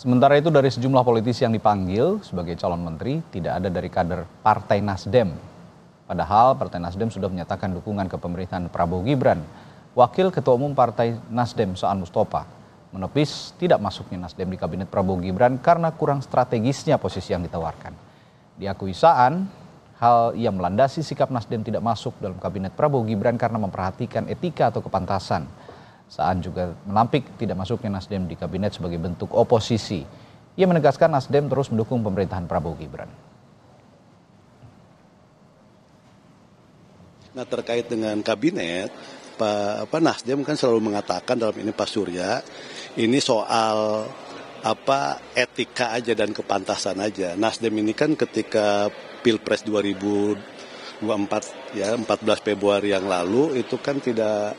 Sementara itu dari sejumlah politisi yang dipanggil sebagai calon menteri tidak ada dari kader Partai Nasdem. Padahal Partai Nasdem sudah menyatakan dukungan ke pemerintahan Prabowo Gibran. Wakil Ketua Umum Partai Nasdem Saan Mustopa menepis tidak masuknya Nasdem di kabinet Prabowo Gibran karena kurang strategisnya posisi yang ditawarkan. Diakui Saan, hal yang melandasi sikap Nasdem tidak masuk dalam kabinet Prabowo Gibran karena memperhatikan etika atau kepantasan Saan juga menampik tidak masuknya Nasdem di kabinet sebagai bentuk oposisi. Ia menegaskan Nasdem terus mendukung pemerintahan Prabowo Gibran. Nah terkait dengan kabinet, Pak apa, Nasdem kan selalu mengatakan dalam ini Pak Surya, ini soal apa etika aja dan kepantasan aja. Nasdem ini kan ketika Pilpres 2024 ya 14 Februari yang lalu itu kan tidak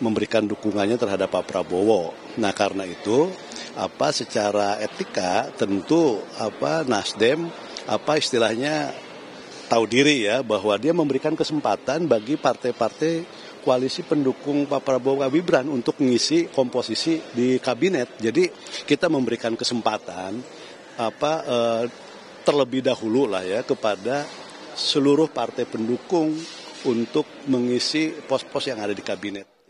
memberikan dukungannya terhadap Pak Prabowo. Nah karena itu apa secara etika tentu apa Nasdem apa istilahnya tahu diri ya bahwa dia memberikan kesempatan bagi partai-partai koalisi pendukung Pak Prabowo Gibran untuk mengisi komposisi di kabinet. Jadi kita memberikan kesempatan apa eh, terlebih dahulu lah ya kepada seluruh partai pendukung untuk mengisi pos-pos yang ada di kabinet.